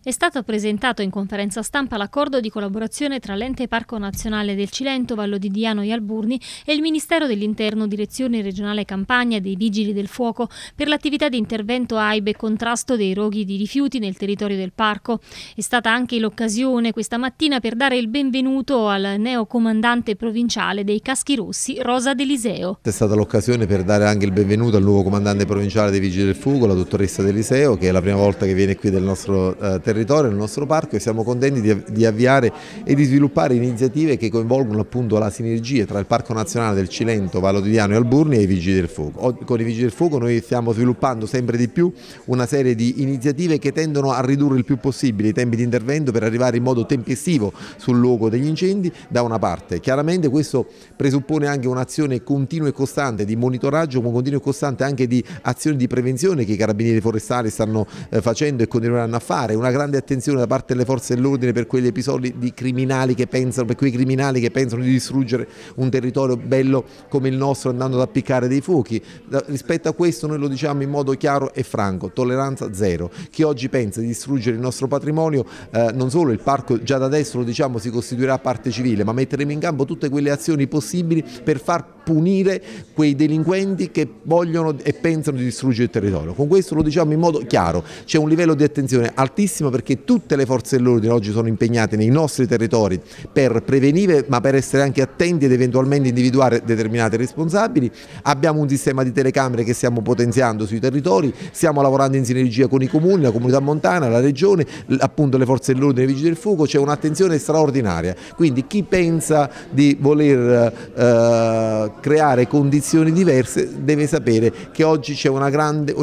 È stato presentato in conferenza stampa l'accordo di collaborazione tra l'ente Parco Nazionale del Cilento, Vallo di Diano e Alburni e il Ministero dell'Interno, Direzione Regionale Campania dei Vigili del Fuoco per l'attività di intervento AIBE e contrasto dei roghi di rifiuti nel territorio del parco. È stata anche l'occasione questa mattina per dare il benvenuto al neo comandante provinciale dei Caschi Rossi, Rosa Deliseo. È stata l'occasione per dare anche il benvenuto al nuovo comandante provinciale dei Vigili del Fuoco, la dottoressa Deliseo, che è la prima volta che viene qui del nostro territorio eh, territorio, nel nostro parco e siamo contenti di, di avviare e di sviluppare iniziative che coinvolgono appunto la sinergia tra il Parco Nazionale del Cilento, Vallo e Alburni e i Vigili del Fuoco. Con i Vigili del Fuoco noi stiamo sviluppando sempre di più una serie di iniziative che tendono a ridurre il più possibile i tempi di intervento per arrivare in modo tempestivo sul luogo degli incendi da una parte. Chiaramente questo presuppone anche un'azione continua e costante di monitoraggio, ma continua e costante anche di azioni di prevenzione che i carabinieri forestali stanno eh, facendo e continueranno a fare, una grande attenzione da parte delle forze dell'ordine per quegli episodi di criminali che pensano, per quei criminali che pensano di distruggere un territorio bello come il nostro andando ad appiccare dei fuochi. Da, rispetto a questo noi lo diciamo in modo chiaro e franco, tolleranza zero. Chi oggi pensa di distruggere il nostro patrimonio, eh, non solo il parco già da adesso lo diciamo si costituirà parte civile, ma metteremo in campo tutte quelle azioni possibili per far punire quei delinquenti che vogliono e pensano di distruggere il territorio. Con questo lo diciamo in modo chiaro, c'è un livello di attenzione altissimo attivismo perché tutte le forze dell'ordine oggi sono impegnate nei nostri territori per prevenire ma per essere anche attenti ed eventualmente individuare determinati responsabili. Abbiamo un sistema di telecamere che stiamo potenziando sui territori, stiamo lavorando in sinergia con i comuni, la comunità montana, la regione, appunto le forze dell'ordine, i vigili del fuoco, c'è un'attenzione straordinaria. Quindi chi pensa di voler eh, creare condizioni diverse deve sapere che oggi c'è un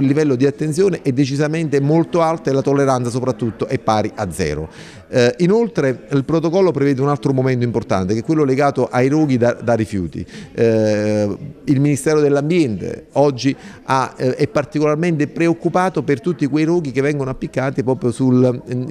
livello di attenzione e decisamente molto alta e la tolleranza soprattutto conto è pari a zero. Eh, inoltre il protocollo prevede un altro momento importante che è quello legato ai roghi da, da rifiuti. Eh, il Ministero dell'Ambiente oggi ha, eh, è particolarmente preoccupato per tutti quei roghi che vengono appiccati proprio sui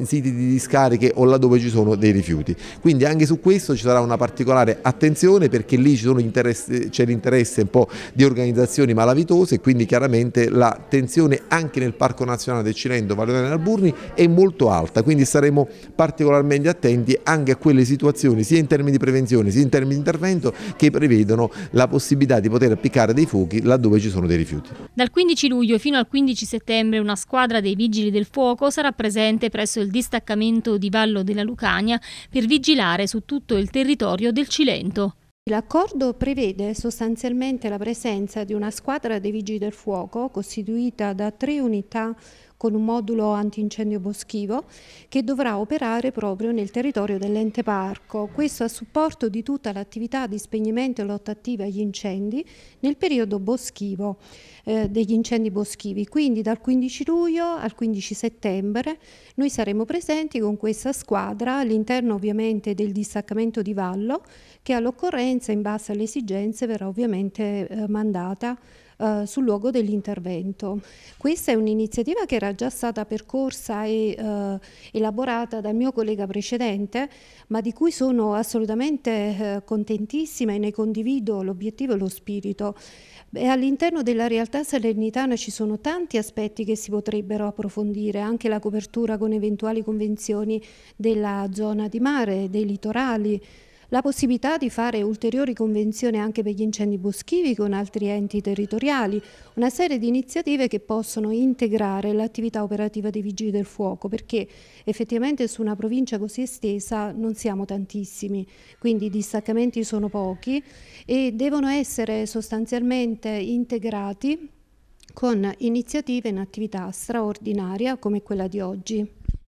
siti di discariche o laddove ci sono dei rifiuti. Quindi anche su questo ci sarà una particolare attenzione perché lì c'è l'interesse un po' di organizzazioni malavitose e quindi chiaramente la tensione anche nel Parco Nazionale del Cilento, Valoriano e Alburni è molto molto alta, quindi saremo particolarmente attenti anche a quelle situazioni sia in termini di prevenzione sia in termini di intervento che prevedono la possibilità di poter appiccare dei fuochi laddove ci sono dei rifiuti. Dal 15 luglio fino al 15 settembre una squadra dei Vigili del Fuoco sarà presente presso il distaccamento di Vallo della Lucania per vigilare su tutto il territorio del Cilento. L'accordo prevede sostanzialmente la presenza di una squadra dei Vigili del Fuoco costituita da tre unità con un modulo antincendio boschivo che dovrà operare proprio nel territorio dell'ente parco, questo a supporto di tutta l'attività di spegnimento e lotta attiva agli incendi nel periodo boschivo eh, degli incendi boschivi. Quindi dal 15 luglio al 15 settembre noi saremo presenti con questa squadra all'interno ovviamente del distaccamento di Vallo che all'occorrenza sufficienza in base alle esigenze verrà ovviamente eh, mandata eh, sul luogo dell'intervento. Questa è un'iniziativa che era già stata percorsa e eh, elaborata dal mio collega precedente, ma di cui sono assolutamente eh, contentissima e ne condivido l'obiettivo e lo spirito. all'interno della realtà salernitana ci sono tanti aspetti che si potrebbero approfondire, anche la copertura con eventuali convenzioni della zona di mare, dei litorali, la possibilità di fare ulteriori convenzioni anche per gli incendi boschivi con altri enti territoriali, una serie di iniziative che possono integrare l'attività operativa dei vigili del fuoco, perché effettivamente su una provincia così estesa non siamo tantissimi, quindi i distaccamenti sono pochi e devono essere sostanzialmente integrati con iniziative in attività straordinaria come quella di oggi.